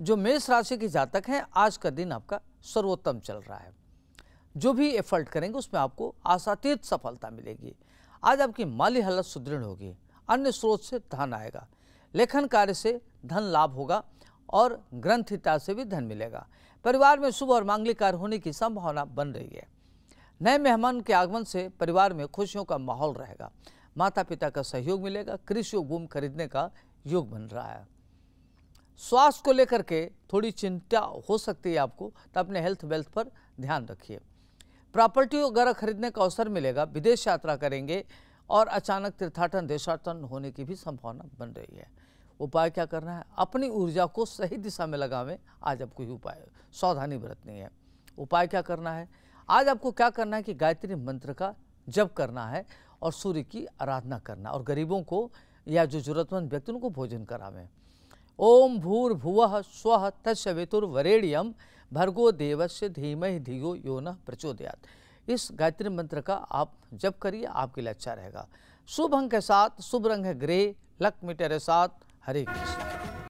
जो मेष राशि के जातक हैं आज का दिन आपका सर्वोत्तम चल रहा है जो भी एफर्ट करेंगे उसमें आपको आशातीत सफलता मिलेगी आज आपकी माली हालत सुदृढ़ होगी अन्य स्रोत से धन आएगा लेखन कार्य से धन लाभ होगा और ग्रंथिता से भी धन मिलेगा परिवार में शुभ और मांगलिक कार्य होने की संभावना बन रही है नए मेहमान के आगमन से परिवार में खुशियों का माहौल रहेगा माता पिता का सहयोग मिलेगा कृषि योग भूमि खरीदने का योग बन रहा है स्वास्थ्य को लेकर के थोड़ी चिंता हो सकती है आपको तो अपने हेल्थ वेल्थ पर ध्यान रखिए प्रॉपर्टी वगैरह खरीदने का अवसर मिलेगा विदेश यात्रा करेंगे और अचानक तीर्थाटन देशाटन होने की भी संभावना बन रही है उपाय क्या करना है अपनी ऊर्जा को सही दिशा में लगावें आज आपको ही उपाय सावधानी बरतनी है उपाय क्या करना है आज आपको क्या करना है कि गायत्री मंत्र का जप करना है और सूर्य की आराधना करना और गरीबों को या जो जरूरतमंद व्यक्ति उनको भोजन करावें ओम भूर्भुव स्व तस्वितुर्वरेण्यम भर्गो देवस्य धीमहि धियो यो न प्रचोदयात इस गायत्री मंत्र का आप जप करिए आपके लिए अच्छा रहेगा शुभ अंक के साथ शुभ रंग है ग्रे लक्ष्मी टेरे साथ हरे कृष्ण